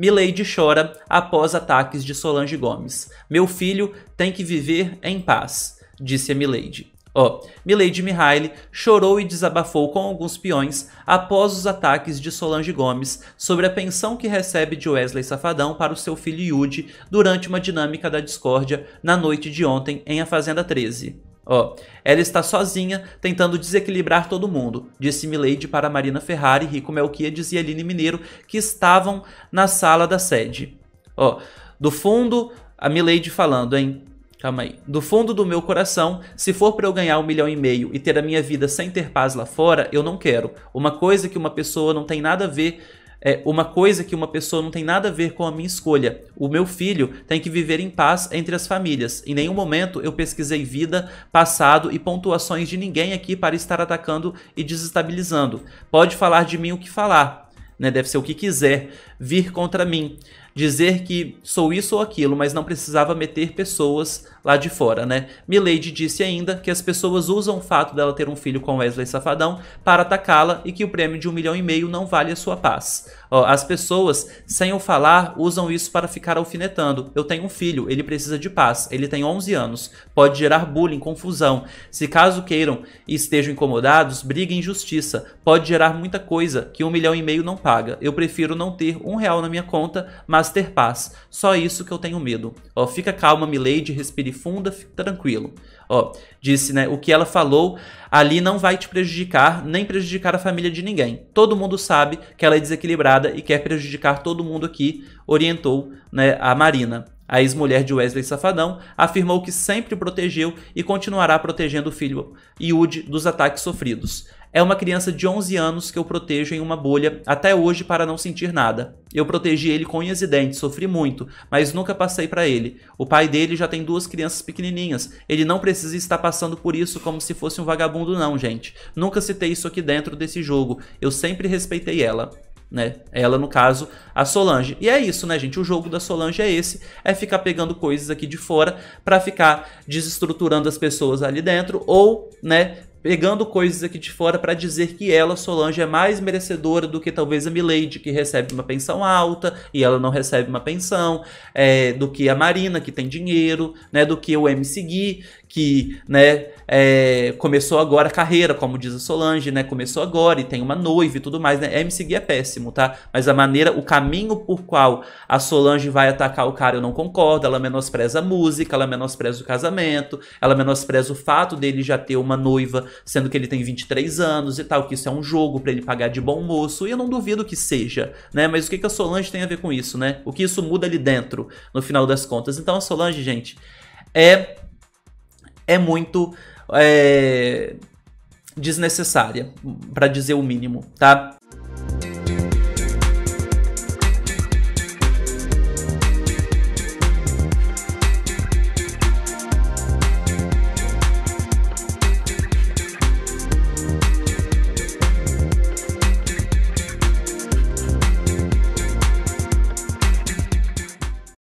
Milady chora após ataques de Solange Gomes. Meu filho tem que viver em paz, disse a Milady. Ó, oh, Milady Mihaly chorou e desabafou com alguns peões após os ataques de Solange Gomes sobre a pensão que recebe de Wesley Safadão para o seu filho Yude durante uma dinâmica da discórdia na noite de ontem em A Fazenda 13. Ó, ela está sozinha, tentando desequilibrar todo mundo, disse Milady para Marina Ferrari, Rico Melquiades e Aline Mineiro, que estavam na sala da sede. Ó, do fundo, a Milady falando, hein? Calma aí. Do fundo do meu coração, se for para eu ganhar um milhão e meio e ter a minha vida sem ter paz lá fora, eu não quero. Uma coisa que uma pessoa não tem nada a ver é uma coisa que uma pessoa não tem nada a ver com a minha escolha. O meu filho tem que viver em paz entre as famílias. Em nenhum momento eu pesquisei vida, passado e pontuações de ninguém aqui para estar atacando e desestabilizando. Pode falar de mim o que falar, né? Deve ser o que quiser vir contra mim dizer que sou isso ou aquilo, mas não precisava meter pessoas lá de fora, né? Milady disse ainda que as pessoas usam o fato dela ter um filho com Wesley Safadão para atacá-la e que o prêmio de um milhão e meio não vale a sua paz. Ó, as pessoas, sem eu falar, usam isso para ficar alfinetando. Eu tenho um filho, ele precisa de paz, ele tem 11 anos, pode gerar bullying, confusão. Se caso queiram e estejam incomodados, briga em justiça. Pode gerar muita coisa que um milhão e meio não paga. Eu prefiro não ter um real na minha conta, mas mas ter paz. Só isso que eu tenho medo. Ó, fica calma, Milady, respire funda, fique tranquilo. Ó, disse, né, o que ela falou ali não vai te prejudicar, nem prejudicar a família de ninguém. Todo mundo sabe que ela é desequilibrada e quer prejudicar todo mundo aqui, orientou, né, a Marina. A ex-mulher de Wesley Safadão afirmou que sempre protegeu e continuará protegendo o filho Yud dos ataques sofridos é uma criança de 11 anos que eu protejo em uma bolha até hoje para não sentir nada. Eu protegi ele com unhas e dentes, sofri muito, mas nunca passei para ele. O pai dele já tem duas crianças pequenininhas. Ele não precisa estar passando por isso como se fosse um vagabundo não, gente. Nunca citei isso aqui dentro desse jogo. Eu sempre respeitei ela. Né? Ela, no caso, a Solange. E é isso, né, gente? O jogo da Solange é esse: é ficar pegando coisas aqui de fora para ficar desestruturando as pessoas ali dentro ou, né, pegando coisas aqui de fora para dizer que ela, Solange, é mais merecedora do que talvez a Milady, que recebe uma pensão alta e ela não recebe uma pensão, é, do que a Marina, que tem dinheiro, né, do que o MC Gui, que né, é, começou agora a carreira, como diz a Solange, né? Começou agora e tem uma noiva e tudo mais, né? É MC Gui é péssimo, tá? Mas a maneira, o caminho por qual a Solange vai atacar o cara eu não concordo, ela menospreza a música, ela menospreza o casamento, ela menospreza o fato dele já ter uma noiva, sendo que ele tem 23 anos e tal, que isso é um jogo para ele pagar de bom moço, e eu não duvido que seja, né? Mas o que, que a Solange tem a ver com isso, né? O que isso muda ali dentro, no final das contas. Então a Solange, gente, é é muito é, desnecessária, para dizer o mínimo, tá?